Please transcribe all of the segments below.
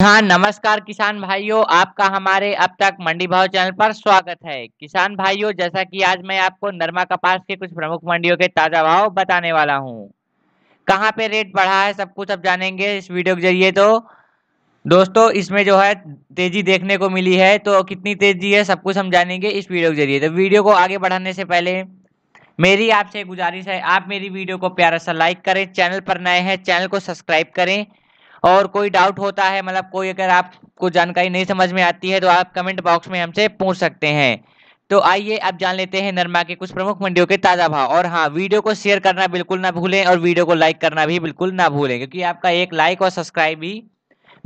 हाँ नमस्कार किसान भाइयों आपका हमारे अब तक मंडी भाव चैनल पर स्वागत है किसान भाइयों जैसा कि आज मैं आपको नरमा कपास के कुछ प्रमुख मंडियों के ताजा भाव बताने वाला हूँ कहाँ पे रेट बढ़ा है सब कुछ अब जानेंगे इस वीडियो के जरिए तो दोस्तों इसमें जो है तेजी देखने को मिली है तो कितनी तेजी है सब कुछ हम जानेंगे इस वीडियो के जरिए तो वीडियो को आगे बढ़ाने से पहले मेरी आपसे गुजारिश है आप मेरी वीडियो को प्यारा सा लाइक करें चैनल पर नए हैं चैनल को सब्सक्राइब करें और कोई डाउट होता है मतलब कोई अगर आपको जानकारी नहीं समझ में आती है तो आप कमेंट बॉक्स में हमसे पूछ सकते हैं तो आइए अब जान लेते हैं नरमा के कुछ प्रमुख मंडियों के ताज़ा भाव और हाँ वीडियो को शेयर करना बिल्कुल ना भूलें और वीडियो को लाइक करना भी बिल्कुल ना भूलें क्योंकि आपका एक लाइक और सब्सक्राइब भी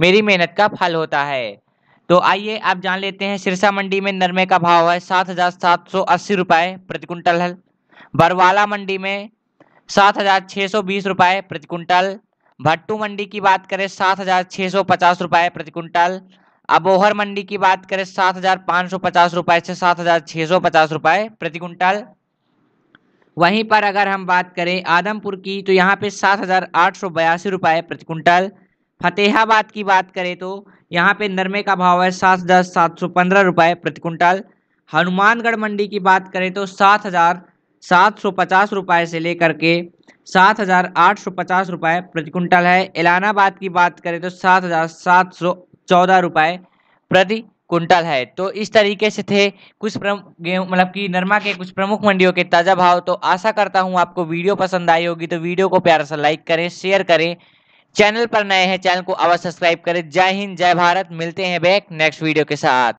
मेरी मेहनत का फल होता है तो आइए आप जान लेते हैं सिरसा मंडी में नरमे का भाव है सात हज़ार सात सौ अस्सी रुपये प्रति कुंटल हल बरवाला मंडी में सात हज़ार छः सौ बीस रुपये प्रति कुंटल भट्टू मंडी की बात करें सात हजार छह सौ पचास रुपए प्रति क्विंटल अबोहर मंडी की बात करें सात हजार पाँच सौ पचास रुपए से सात हजार छह सौ पचास रुपए प्रति क्विंटल वहीं पर अगर हम बात करें आदमपुर की तो यहाँ पे सात हजार आठ सौ बयासी रुपए प्रति क्विंटल फतेहाबाद की बात करें तो यहाँ पे नरमे का भाव है सात हजार सात सौ पंद्रह रुपए प्रति क्विंटल हनुमानगढ़ मंडी की बात करें तो सात हजार सात सौ पचास रुपए से लेकर के सात हज़ार आठ सौ पचास रुपये प्रति कुंटल है इलाहाबाद की बात करें तो सात हज़ार सात सौ चौदह रुपये प्रति कुंटल है तो इस तरीके से थे कुछ गेहूँ मतलब कि नरमा के कुछ प्रमुख मंडियों के ताज़ा भाव तो आशा करता हूँ आपको वीडियो पसंद आई होगी तो वीडियो को प्यारा सा लाइक करें शेयर करें चैनल पर नए हैं चैनल को अवश्य सब्सक्राइब करें जय हिंद जय भारत मिलते हैं बैक नेक्स्ट वीडियो के साथ